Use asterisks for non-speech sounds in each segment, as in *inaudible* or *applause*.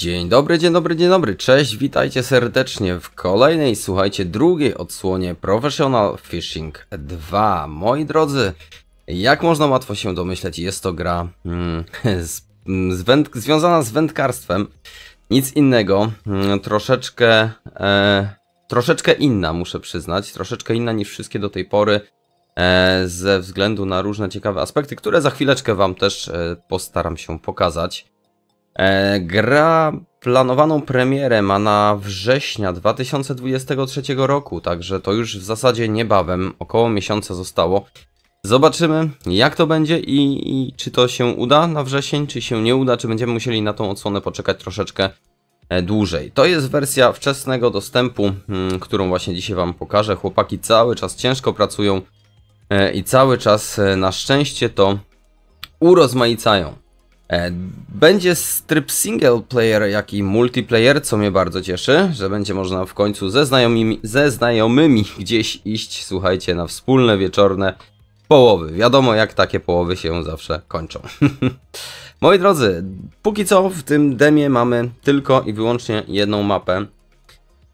Dzień dobry, dzień dobry, dzień dobry, cześć, witajcie serdecznie w kolejnej, słuchajcie, drugiej odsłonie Professional Fishing 2. Moi drodzy, jak można łatwo się domyśleć, jest to gra mm, *laughs* z, mm, z węd, związana z wędkarstwem, nic innego, mm, troszeczkę, e, troszeczkę inna muszę przyznać, troszeczkę inna niż wszystkie do tej pory, e, ze względu na różne ciekawe aspekty, które za chwileczkę Wam też e, postaram się pokazać. E, gra planowaną premierę ma na września 2023 roku, także to już w zasadzie niebawem, około miesiąca zostało. Zobaczymy jak to będzie i, i, czy to się uda na wrzesień, czy się nie uda, czy będziemy musieli na tą odsłonę poczekać troszeczkę e, dłużej. To jest wersja wczesnego dostępu, mm, którą właśnie dzisiaj Wam pokażę. Chłopaki cały czas ciężko pracują e, i cały czas na szczęście to urozmaicają. E, będzie tryb single player, jak i multiplayer, co mnie bardzo cieszy, że będzie można w końcu ze znajomymi, ze znajomymi *laughs* gdzieś iść, słuchajcie, na wspólne wieczorne połowy. Wiadomo, jak takie połowy się zawsze kończą. *laughs* Moi drodzy, póki co w tym demie mamy tylko i wyłącznie jedną mapę,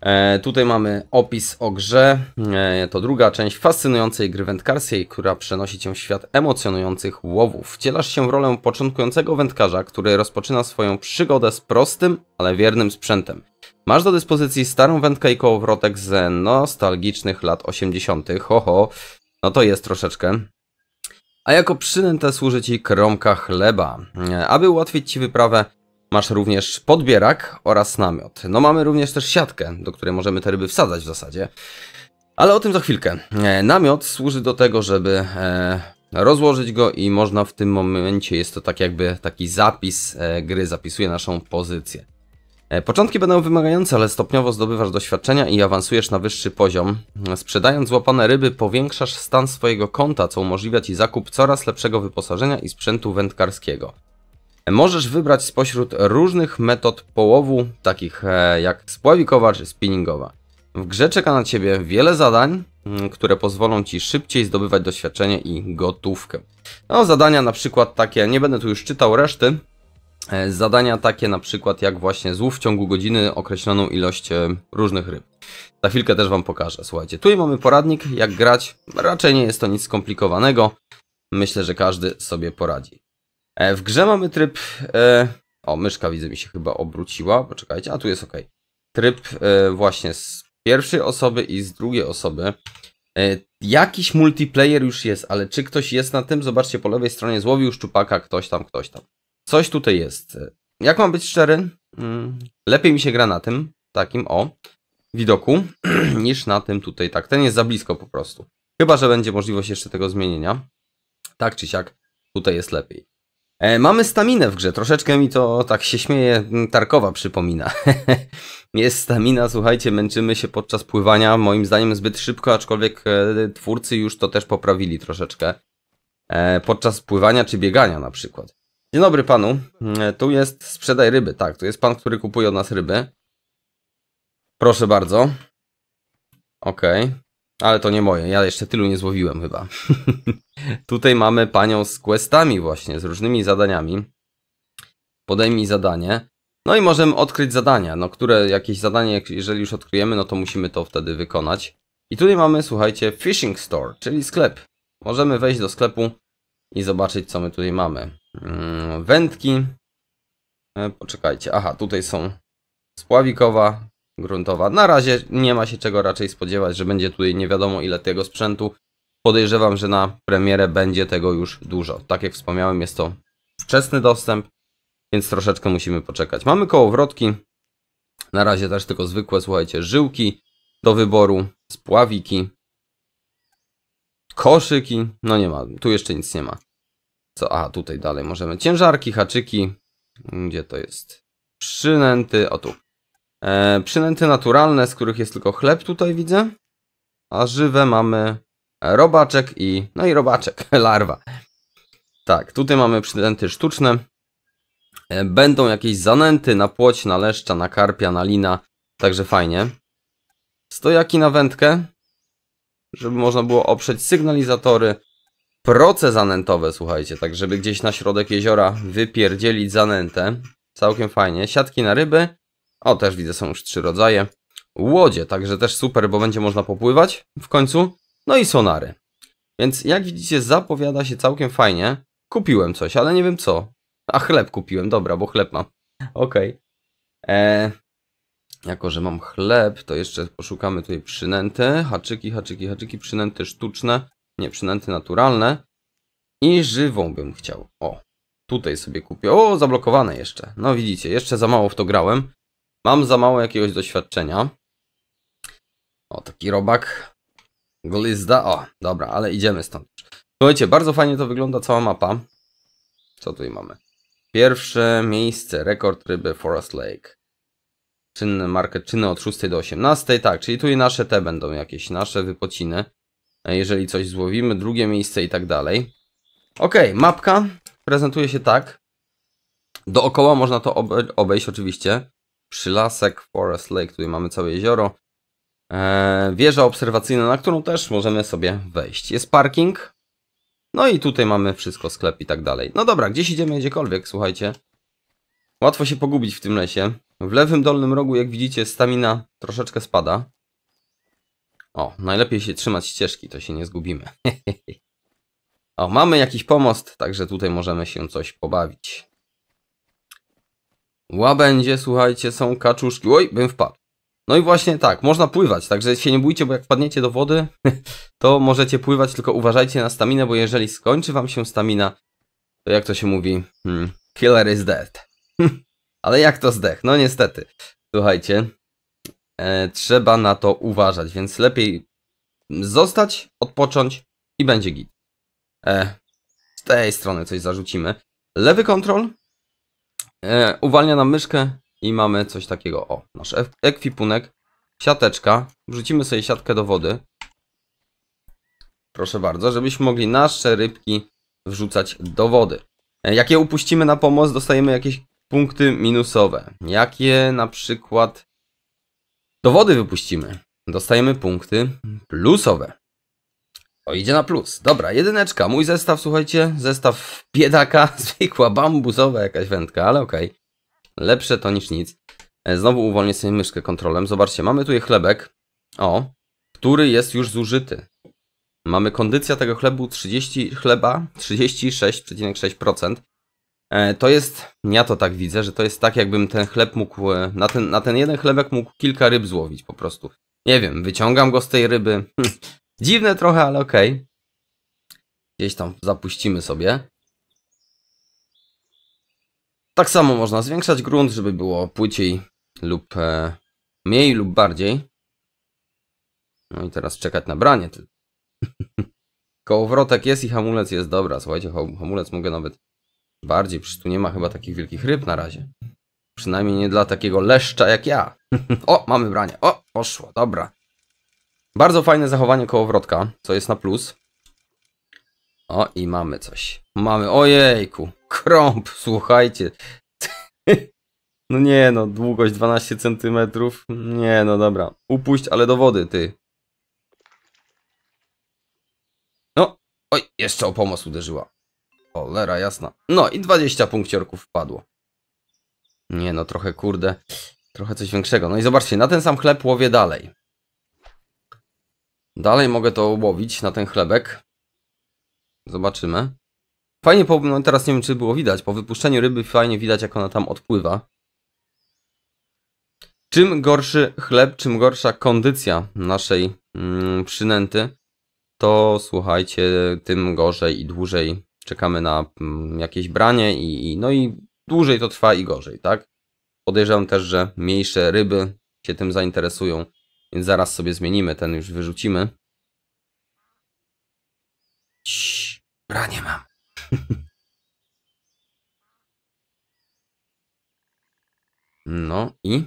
E, tutaj mamy opis o grze. E, to druga część fascynującej gry wędkarskiej, która przenosi cię w świat emocjonujących łowów. Wcielasz się w rolę początkującego wędkarza, który rozpoczyna swoją przygodę z prostym, ale wiernym sprzętem. Masz do dyspozycji starą wędkę i kołowrotek z nostalgicznych lat 80. Ho, ho, no to jest troszeczkę. A jako przynętę służy ci kromka chleba. E, aby ułatwić ci wyprawę, Masz również podbierak oraz namiot. No mamy również też siatkę, do której możemy te ryby wsadzać w zasadzie. Ale o tym za chwilkę. E, namiot służy do tego, żeby e, rozłożyć go i można w tym momencie, jest to tak jakby taki zapis e, gry, zapisuje naszą pozycję. Początki będą wymagające, ale stopniowo zdobywasz doświadczenia i awansujesz na wyższy poziom. Sprzedając złapane ryby powiększasz stan swojego konta, co umożliwia Ci zakup coraz lepszego wyposażenia i sprzętu wędkarskiego. Możesz wybrać spośród różnych metod połowu, takich e, jak spławikowa czy spinningowa. W grze czeka na Ciebie wiele zadań, mm, które pozwolą Ci szybciej zdobywać doświadczenie i gotówkę. No, zadania na przykład takie, nie będę tu już czytał reszty, e, zadania takie na przykład jak właśnie złów w ciągu godziny określoną ilość e, różnych ryb. Za chwilkę też Wam pokażę, słuchajcie. Tu mamy poradnik, jak grać. Raczej nie jest to nic skomplikowanego. Myślę, że każdy sobie poradzi. E, w grze mamy tryb... E, o, myszka widzę mi się chyba obróciła. Poczekajcie, a tu jest ok. Tryb e, właśnie z pierwszej osoby i z drugiej osoby. Jakiś multiplayer już jest, ale czy ktoś jest na tym? Zobaczcie, po lewej stronie złowił szczupaka, ktoś tam, ktoś tam. Coś tutaj jest. Jak mam być szczery? Mm, lepiej mi się gra na tym, takim o, widoku, *clears throat* niż na tym tutaj, tak. Ten jest za blisko po prostu. Chyba, że będzie możliwość jeszcze tego zmienienia. Tak czy siak, tutaj jest lepiej. E, mamy staminę w grze, troszeczkę mi to tak się śmieje, mm, Tarkowa przypomina. *laughs* Jest stamina, słuchajcie, męczymy się podczas pływania, moim zdaniem zbyt szybko, aczkolwiek e, twórcy już to też poprawili troszeczkę. E, podczas pływania czy biegania na przykład. Dzień dobry panu, mm, tu jest sprzedaj ryby, tak, tu jest pan, który kupuje od nas ryby. Proszę bardzo. Okej. Okay. Ale to nie moje, ja jeszcze tylu nie złowiłem chyba. *laughs* Tutaj mamy panią z questami właśnie, z różnymi zadaniami. Podejmij zadanie. No i możemy odkryć zadania, no które jakieś zadanie, jeżeli już odkryjemy, no to musimy to wtedy wykonać. I tutaj mamy, słuchajcie, Fishing Store, czyli sklep. Możemy wejść do sklepu i zobaczyć, co my tutaj mamy. Mm, wędki. E, poczekajcie, aha, tutaj są spławikowa, gruntowa. Na razie nie ma się czego raczej spodziewać, że będzie tutaj nie wiadomo ile tego sprzętu. Podejrzewam, że na premierę będzie tego już dużo. Tak jak wspomniałem, jest to wczesny dostęp, więc troszeczkę musimy poczekać. Mamy kołowrotki, na razie też tylko zwykłe, słuchajcie, żyłki do wyboru, spławiki, koszyki, no nie ma, tu jeszcze nic nie ma. Co, a tutaj dalej możemy, ciężarki, haczyki, gdzie to jest, przynęty, o tu, E, przynęty naturalne, z których jest tylko chleb tutaj widzę. A żywe mamy robaczek i... no i robaczek, *laughs* larwa. Tak, tutaj mamy przynęty sztuczne. E, będą jakieś zanęty na płoć, na leszcza, na karpia, na lina. Także fajnie. Stojaki na wędkę. Żeby można było oprzeć sygnalizatory. Proce zanętowe, słuchajcie, tak żeby gdzieś na środek jeziora wypierdzielić zanętę. Całkiem fajnie. Siatki na ryby o, też widzę, są już trzy rodzaje. Łodzie, także też super, bo będzie można popływać w końcu. No i sonary. Więc jak widzicie, zapowiada się całkiem fajnie. Kupiłem coś, ale nie wiem co. A chleb kupiłem, dobra, bo chleb mam. Okej. Okay. Eee, jako, że mam chleb, to jeszcze poszukamy tutaj przynęty. Haczyki, haczyki, haczyki, przynęty sztuczne. Nie, przynęty naturalne. I żywą bym chciał. O, tutaj sobie kupię. O, zablokowane jeszcze. No widzicie, jeszcze za mało w to grałem. Mam za mało jakiegoś doświadczenia. O, taki robak. Glizda. O, dobra, ale idziemy stąd. Słuchajcie, bardzo fajnie to wygląda cała mapa. Co tutaj mamy? Pierwsze miejsce, rekord ryby Forest Lake. Czynne market, czynne od 6 do 18, tak, czyli tu i nasze te będą jakieś, nasze wypociny, e, jeżeli coś złowimy, drugie miejsce i tak dalej. Ok, mapka prezentuje się tak. Dookoła można to obejść oczywiście. Przylasek, Forest Lake, tutaj mamy całe jezioro. E, wieża obserwacyjna, na którą też możemy sobie wejść. Jest parking. No i tutaj mamy wszystko, sklep i tak dalej. No dobra, gdzieś idziemy, gdziekolwiek, słuchajcie. Łatwo się pogubić w tym lesie. W lewym dolnym rogu, jak widzicie, stamina troszeczkę spada. O, najlepiej się trzymać ścieżki, to się nie zgubimy. *laughs* o, mamy jakiś pomost, także tutaj możemy się coś pobawić. Łabędzie, słuchajcie, są kaczuszki. Oj, bym wpadł. No i właśnie tak, można pływać, także się nie bójcie, bo jak wpadniecie do wody, *laughs* to możecie pływać, tylko uważajcie na staminę, bo jeżeli skończy wam się stamina, to jak to się mówi, hmm, killer is dead. *laughs* Ale jak to zdech? No niestety. Słuchajcie, e, trzeba na to uważać, więc lepiej zostać, odpocząć i będzie git. E, z tej strony coś zarzucimy. Lewy kontrol, E, uwalnia nam myszkę i mamy coś takiego. O, nasz ekwipunek, siateczka. Wrzucimy sobie siatkę do wody. Proszę bardzo, żebyśmy mogli nasze rybki wrzucać do wody. E, jak je upuścimy na pomoc, dostajemy jakieś punkty minusowe. Jak je na przykład do wody wypuścimy, dostajemy punkty plusowe. O, idzie na plus. Dobra, jedyneczka. Mój zestaw, słuchajcie, zestaw biedaka, *laughs* zwykła bambusowa jakaś wędka, ale okej. Okay. Lepsze to niż nic. E, znowu uwolnię sobie myszkę kontrolem. Zobaczcie, mamy tu je chlebek. O, który jest już zużyty. Mamy kondycja tego chlebu 30, chleba 36,6%. E, to jest, ja to tak widzę, że to jest tak jakbym ten chleb mógł, e, na ten, na ten jeden chlebek mógł kilka ryb złowić po prostu. Nie wiem, wyciągam go z tej ryby, *laughs* Dziwne trochę, ale okej. Okay. Gdzieś tam zapuścimy sobie. Tak samo można zwiększać grunt, żeby było płyciej lub e, mniej lub bardziej. No i teraz czekać na branie tylko. *laughs* Kołowrotek jest i hamulec jest dobra. Słuchajcie, hamulec mogę nawet bardziej, przecież tu nie ma chyba takich wielkich ryb na razie. Przynajmniej nie dla takiego leszcza jak ja. *laughs* o, mamy branie. O, poszło, dobra. Bardzo fajne zachowanie kołowrotka, co jest na plus. O i mamy coś. Mamy, ojejku, krąb, słuchajcie. *laughs* No nie no, długość 12 cm. Nie no, dobra. Upuść, ale do wody, ty. No, oj, jeszcze o pomoc uderzyła. Cholera jasna. No i 20 punkciorków wpadło. Nie no, trochę kurde, trochę coś większego. No i zobaczcie, na ten sam chleb łowię dalej. Dalej mogę to łowić na ten chlebek. Zobaczymy. Fajnie, po, no teraz nie wiem czy było widać, po wypuszczeniu ryby fajnie widać jak ona tam odpływa. Czym gorszy chleb, czym gorsza kondycja naszej mm, przynęty, to słuchajcie, tym gorzej i dłużej czekamy na mm, jakieś branie i, i no i dłużej to trwa i gorzej, tak? Podejrzewam też, że mniejsze ryby się tym zainteresują więc zaraz sobie zmienimy, ten już wyrzucimy. Ciii, nie mam. *laughs* no i?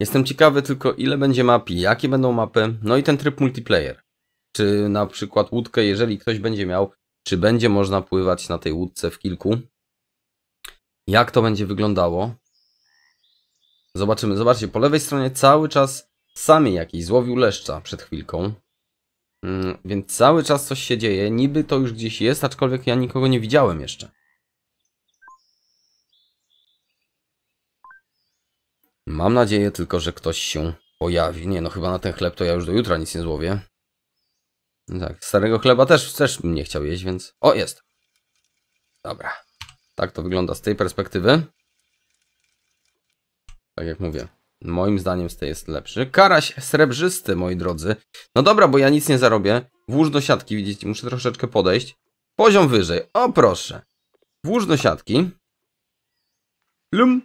Jestem ciekawy tylko ile będzie map i jakie będą mapy. No i ten tryb multiplayer. Czy na przykład łódkę, jeżeli ktoś będzie miał, czy będzie można pływać na tej łódce w kilku? Jak to będzie wyglądało? Zobaczymy, zobaczcie, po lewej stronie cały czas sami jakiś złowił leszcza przed chwilką. Mm, więc cały czas coś się dzieje, niby to już gdzieś jest, aczkolwiek ja nikogo nie widziałem jeszcze. Mam nadzieję tylko, że ktoś się pojawi. Nie no, chyba na ten chleb to ja już do jutra nic nie złowię. Tak, starego chleba też, też bym nie chciał jeść, więc... O, jest! Dobra. Tak to wygląda z tej perspektywy. Tak jak mówię, moim zdaniem z tej jest lepszy. Karaś srebrzysty, moi drodzy. No dobra, bo ja nic nie zarobię. Włóż do siatki, widzicie, muszę troszeczkę podejść. Poziom wyżej, o proszę. Włóż do siatki. Lum.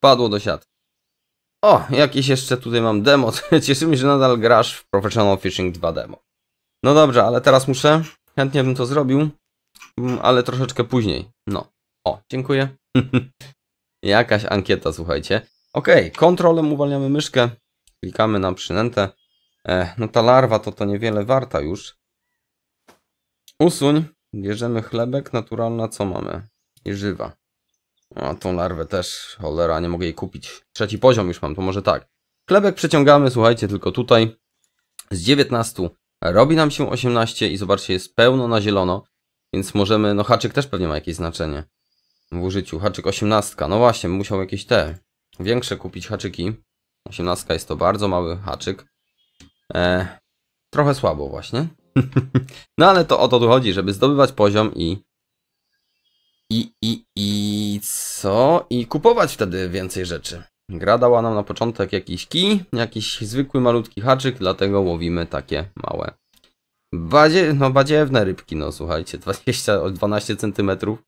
Padło do siatki. O, jakieś jeszcze tutaj mam demo. *laughs* Cieszy mnie, że nadal grasz w Professional Fishing 2 demo. No dobrze, ale teraz muszę. Chętnie bym to zrobił, mm, ale troszeczkę później. No. O, dziękuję. *laughs* Jakaś ankieta, słuchajcie. Ok, kontrolem uwalniamy myszkę, klikamy na przynętę. E, no ta larwa to to niewiele warta już. Usuń, bierzemy chlebek, naturalna co mamy? I żywa. A tą larwę też, cholera, nie mogę jej kupić. Trzeci poziom już mam, to może tak. Chlebek przeciągamy, słuchajcie, tylko tutaj z 19 robi nam się 18 i zobaczcie, jest pełno na zielono, więc możemy, no haczyk też pewnie ma jakieś znaczenie w użyciu. Haczyk 18. No właśnie, musiał jakieś te większe kupić haczyki. 18 jest to bardzo mały haczyk. E, trochę słabo właśnie. *laughs* no ale to o to tu chodzi, żeby zdobywać poziom i i, i, i co? I kupować wtedy więcej rzeczy. Gra dała nam na początek jakiś kij, jakiś zwykły malutki haczyk, dlatego łowimy takie małe. Badzie, no badziewne rybki, no słuchajcie, 20, 12 centymetrów.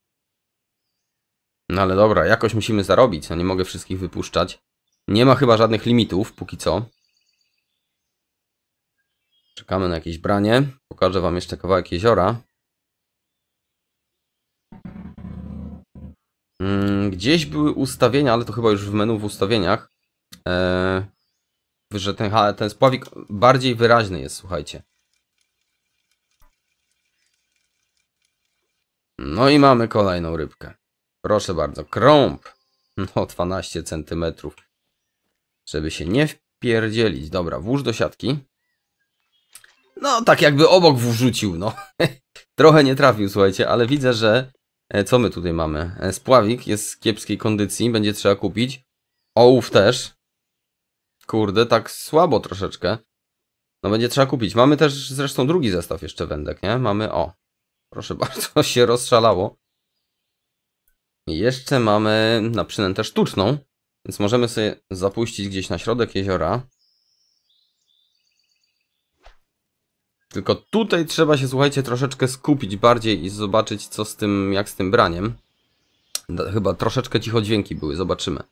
No ale dobra, jakoś musimy zarobić, no nie mogę wszystkich wypuszczać. Nie ma chyba żadnych limitów, póki co. Czekamy na jakieś branie. Pokażę wam jeszcze kawałek jeziora. Mm, gdzieś były ustawienia, ale to chyba już w menu w ustawieniach, e, że ten, ten spławik bardziej wyraźny jest, słuchajcie. No i mamy kolejną rybkę. Proszę bardzo, krąb. No, 12 centymetrów. Żeby się nie wpierdzielić. Dobra, włóż do siatki. No, tak jakby obok wrzucił, no. *laughs* Trochę nie trafił, słuchajcie, ale widzę, że... E, co my tutaj mamy? E, spławik jest z kiepskiej kondycji, będzie trzeba kupić. Ołów też. Kurde, tak słabo troszeczkę. No będzie trzeba kupić. Mamy też zresztą drugi zestaw jeszcze wędek, nie? Mamy, o. Proszę *laughs* bardzo, się rozszalało. Jeszcze mamy na przynętę sztuczną, więc możemy sobie zapuścić gdzieś na środek jeziora. Tylko tutaj trzeba się, słuchajcie, troszeczkę skupić bardziej i zobaczyć, co z tym, jak z tym braniem. Chyba troszeczkę cicho dźwięki były, zobaczymy.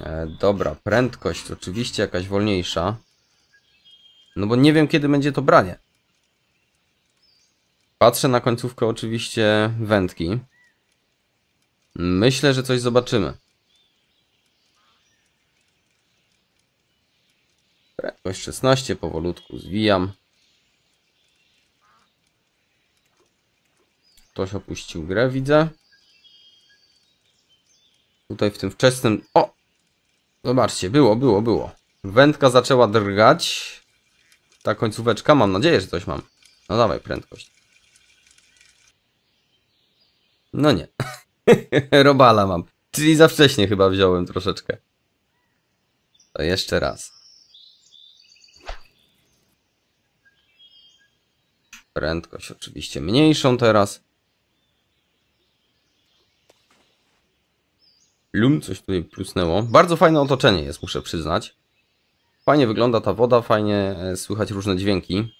E, dobra, prędkość oczywiście jakaś wolniejsza. No bo nie wiem, kiedy będzie to branie. Patrzę na końcówkę oczywiście wędki. Myślę, że coś zobaczymy. Prędkość 16, powolutku zwijam. Ktoś opuścił grę, widzę. Tutaj w tym wczesnym... O! Zobaczcie, było, było, było. Wędka zaczęła drgać. Ta końcóweczka, mam nadzieję, że coś mam. No dawaj, prędkość. No nie. *laughs* Robala mam. Czyli za wcześnie chyba wziąłem troszeczkę. To jeszcze raz. Prędkość oczywiście mniejszą teraz. Lum coś tutaj plusnęło. Bardzo fajne otoczenie jest, muszę przyznać. Fajnie wygląda ta woda, fajnie e, słychać różne dźwięki.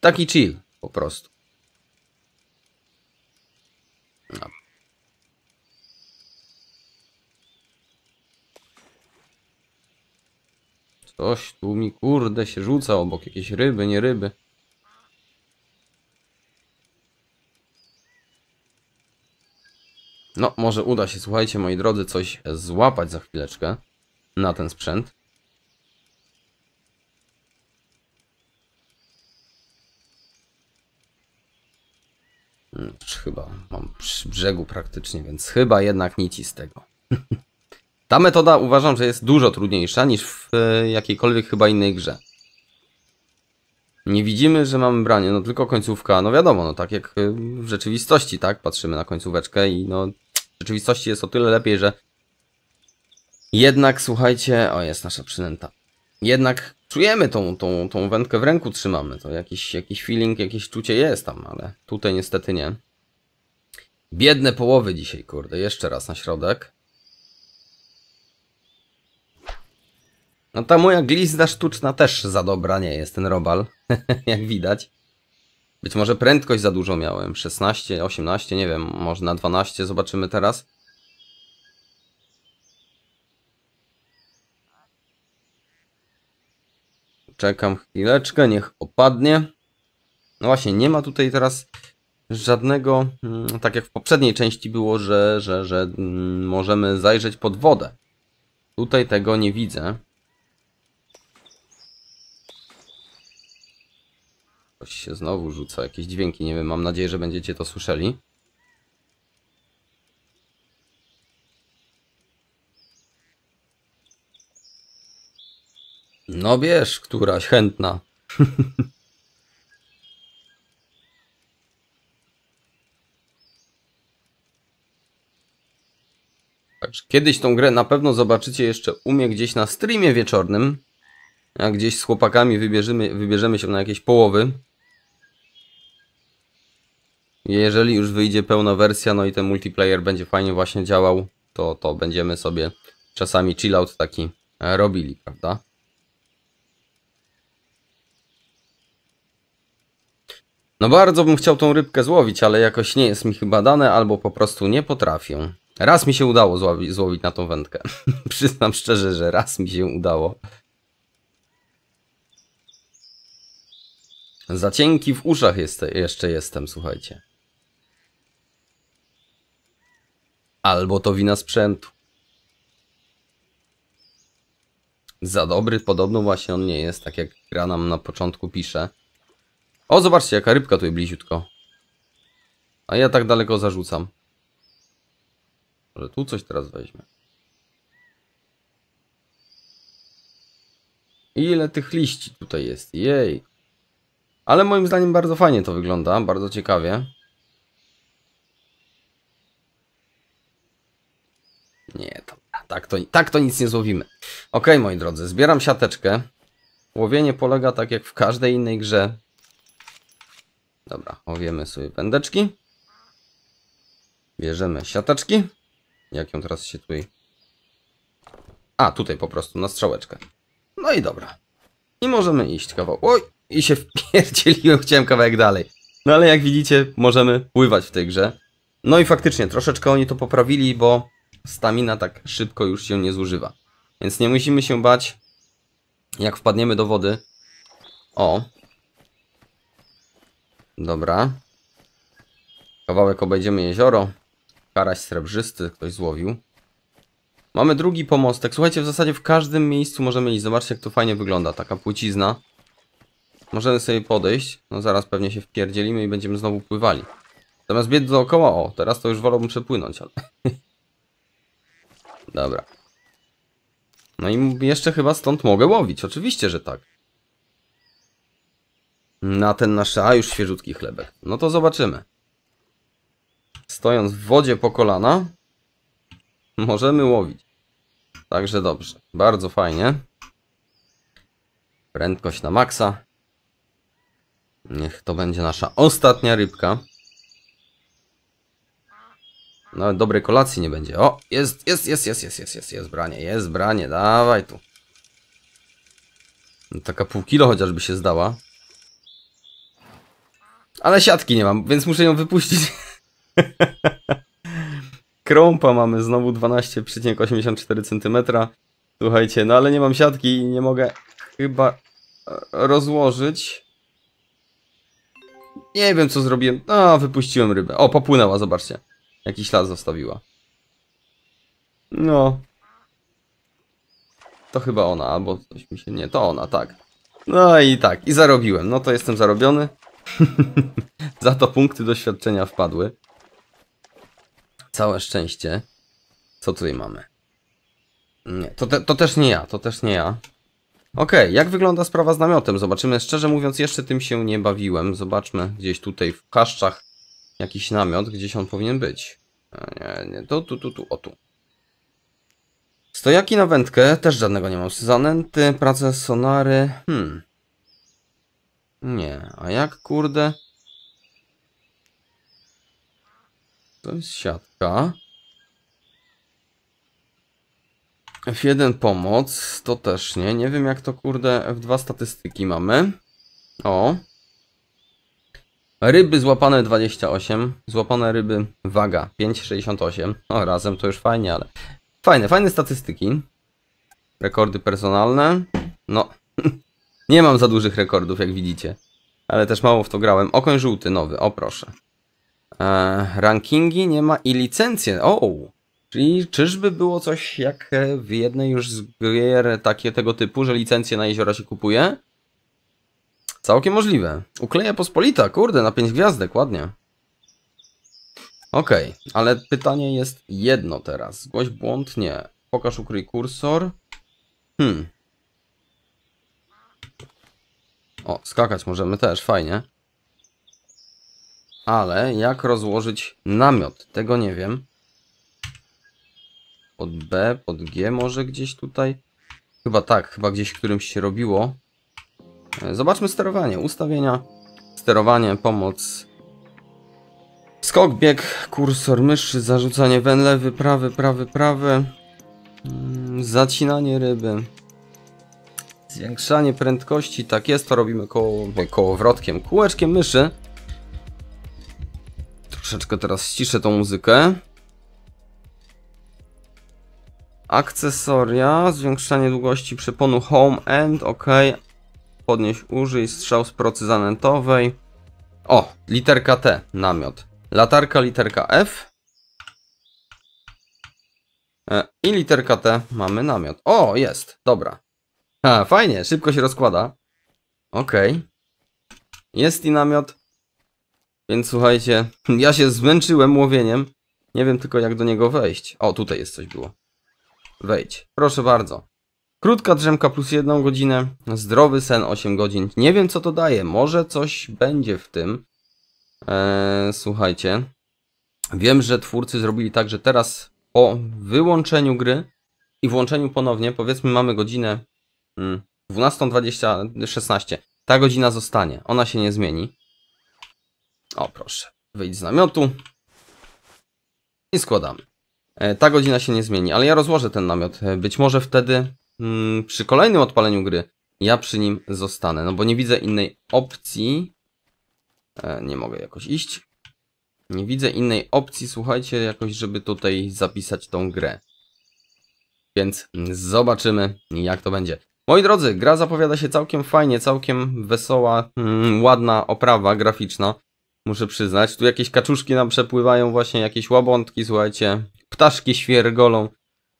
Taki chill po prostu. Ktoś tu mi kurde się rzuca obok. Jakieś ryby, nie ryby. No, może uda się, słuchajcie, moi drodzy, coś złapać za chwileczkę na ten sprzęt. Hmm, chyba mam przy brzegu praktycznie, więc chyba jednak nic z tego. *laughs* Ta metoda uważam, że jest dużo trudniejsza niż w e, jakiejkolwiek chyba innej grze. Nie widzimy, że mamy branie, no tylko końcówka, no wiadomo, no tak jak e, w rzeczywistości, tak? Patrzymy na końcóweczkę i no w rzeczywistości jest o tyle lepiej, że jednak słuchajcie, o jest nasza przynęta. Jednak czujemy tą, tą, tą wędkę w ręku trzymamy, to jakiś, jakiś feeling, jakieś czucie jest tam, ale tutaj niestety nie. Biedne połowy dzisiaj, kurde, jeszcze raz na środek. No ta moja glizda sztuczna też za dobra nie jest, ten robal, *laughs* jak widać. Być może prędkość za dużo miałem, 16, 18, nie wiem, może na 12, zobaczymy teraz. Czekam chwileczkę, niech opadnie. No właśnie, nie ma tutaj teraz żadnego, mm, tak jak w poprzedniej części było, że, że, że mm, możemy zajrzeć pod wodę. Tutaj tego nie widzę. Coś się znowu rzuca, jakieś dźwięki, nie wiem, mam nadzieję, że będziecie to słyszeli. No bierz, któraś chętna. *laughs* Kiedyś tą grę na pewno zobaczycie jeszcze u mnie gdzieś na streamie wieczornym. Jak gdzieś z chłopakami wybierzemy, wybierzemy się na jakieś połowy. Jeżeli już wyjdzie pełna wersja, no i ten multiplayer będzie fajnie właśnie działał, to, to będziemy sobie czasami chillout taki e, robili, prawda? No bardzo bym chciał tą rybkę złowić, ale jakoś nie jest mi chyba dane, albo po prostu nie potrafię. Raz mi się udało złowić, złowić na tą wędkę. *laughs* Przyznam szczerze, że raz mi się udało. Za cienki w uszach jest, jeszcze jestem, słuchajcie. Albo to wina sprzętu. Za dobry podobno właśnie on nie jest, tak jak gra nam na początku pisze. O, zobaczcie, jaka rybka tutaj bliziutko. A ja tak daleko zarzucam. Może tu coś teraz weźmie. Ile tych liści tutaj jest, jej. Ale moim zdaniem bardzo fajnie to wygląda, bardzo ciekawie. Nie, to, tak, tak, to, tak to nic nie złowimy. Ok, moi drodzy, zbieram siateczkę. Łowienie polega tak jak w każdej innej grze. Dobra, łowiemy sobie pędeczki. Bierzemy siateczki. Jak ją teraz się tutaj... A, tutaj po prostu, na strzałeczkę. No i dobra. I możemy iść kawał. Oj, i się *laughs* wpierdzieliłem, chciałem kawałek dalej. No ale jak widzicie, możemy pływać w tej grze. No i faktycznie, troszeczkę oni to poprawili, bo stamina tak szybko już się nie zużywa. Więc nie musimy się bać, jak wpadniemy do wody. O. Dobra. Kawałek obejdziemy jezioro. Karaś srebrzysty ktoś złowił. Mamy drugi pomostek. Słuchajcie, w zasadzie w każdym miejscu możemy iść. Zobaczcie, jak to fajnie wygląda. Taka płcizna. Możemy sobie podejść. No zaraz pewnie się wpierdzielimy i będziemy znowu pływali. Zamiast biec dookoła, o, teraz to już wolałbym przepłynąć, ale... *laughs* Dobra. No i jeszcze chyba stąd mogę łowić. Oczywiście, że tak. Na ten nasz... A, już świeżutki chlebek. No to zobaczymy. Stojąc w wodzie po kolana, *laughs* możemy łowić. Także dobrze. Bardzo fajnie. Prędkość na maksa. Niech to będzie nasza ostatnia rybka. Nawet no, dobrej kolacji nie będzie. O, jest, jest, jest, jest, jest, jest, jest, jest branie, jest branie, dawaj tu. No, taka pół kilo chociażby się zdała. Ale siatki nie mam, więc muszę ją wypuścić. *laughs* Krąpa mamy znowu 12,84 cm. Słuchajcie, no ale nie mam siatki i nie mogę chyba e, rozłożyć. Nie wiem co zrobiłem. No, wypuściłem rybę. O, popłynęła, zobaczcie. Jakiś ślad zostawiła. No. To chyba ona, albo coś mi się... Nie, to ona, tak. No i tak, i zarobiłem. No to jestem zarobiony. *laughs* Za to punkty doświadczenia wpadły. Całe szczęście. Co tutaj mamy? Nie, to, te, to też nie ja, to też nie ja. Okej, okay, jak wygląda sprawa z namiotem? Zobaczymy. Szczerze mówiąc, jeszcze tym się nie bawiłem. Zobaczmy gdzieś tutaj w kaszczach jakiś namiot, gdzieś on powinien być. Nie, nie, to tu, tu, tu, o tu. Stojaki na wędkę, też żadnego nie mam. Zanęty, prace sonary, hmm. Nie, a jak kurde? To jest siatka. F1 pomoc, to też nie. Nie wiem jak to kurde F2 statystyki mamy. O, Ryby złapane 28, złapane ryby waga 5,68. No razem to już fajnie, ale fajne, fajne statystyki. Rekordy personalne. No, *laughs* nie mam za dużych rekordów jak widzicie, ale też mało w to grałem. Okoń żółty nowy, o proszę. Eee, rankingi nie ma i licencje, o! Czyli czyżby było coś jak w jednej już z gier takie tego typu, że licencje na jeziora się kupuje? Całkiem możliwe. Ukleja pospolita, kurde, na 5 gwiazdek, ładnie. Okej, okay, ale pytanie jest jedno teraz. Zgłoś błąd? Nie. Pokaż, ukryj kursor. Hmm. O, skakać możemy też, fajnie. Ale jak rozłożyć namiot? Tego nie wiem. Pod B, pod G może gdzieś tutaj? Chyba tak, chyba gdzieś którymś się robiło. Zobaczmy sterowanie, ustawienia, sterowanie, pomoc. Skok, bieg, kursor myszy, zarzucanie wen prawy, prawy, prawy. Mm, zacinanie ryby. Zwiększanie prędkości, tak jest, to robimy koło, kołowrotkiem, kółeczkiem myszy. Troszeczkę teraz ściszę tą muzykę. Akcesoria, zwiększanie długości przeponu home end, ok, podnieść, użyj, strzał z procy zanętowej. O, literka T, namiot. Latarka, literka F. E, I literka T, mamy namiot. O, jest, dobra. Ha, fajnie, szybko się rozkłada. Okej. Okay. Jest i namiot. Więc słuchajcie, *laughs* ja się zmęczyłem łowieniem. Nie wiem tylko jak do niego wejść. O, tutaj jest coś było. Wejdź. Proszę bardzo. Krótka drzemka plus jedną godzinę, zdrowy sen 8 godzin. Nie wiem co to daje, może coś będzie w tym. Eee, słuchajcie, wiem, że twórcy zrobili tak, że teraz po wyłączeniu gry i włączeniu ponownie, powiedzmy mamy godzinę mm, 12.20, 16. Ta godzina zostanie, ona się nie zmieni. O proszę, wyjdź z namiotu i składamy. Eee, ta godzina się nie zmieni, ale ja rozłożę ten namiot. Być może wtedy mm, przy kolejnym odpaleniu gry ja przy nim zostanę, no bo nie widzę innej opcji. E, nie mogę jakoś iść. Nie widzę innej opcji, słuchajcie, jakoś, żeby tutaj zapisać tą grę. Więc zobaczymy, jak to będzie. Moi drodzy, gra zapowiada się całkiem fajnie, całkiem wesoła, mm, ładna oprawa graficzna. Muszę przyznać, tu jakieś kaczuszki nam przepływają właśnie, jakieś łabątki, słuchajcie, ptaszki świergolą,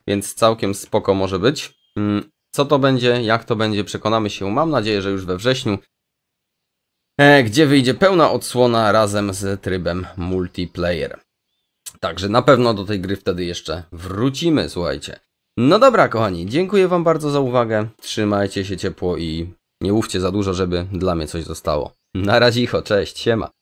więc całkiem spoko może być. Mm, co to będzie, jak to będzie, przekonamy się, mam nadzieję, że już we wrześniu, e, gdzie wyjdzie pełna odsłona razem z trybem multiplayer. Także na pewno do tej gry wtedy jeszcze wrócimy, słuchajcie. No dobra, kochani, dziękuję Wam bardzo za uwagę. Trzymajcie się ciepło i nie ufcie za dużo, żeby dla mnie coś zostało. Na razie, cześć, siema.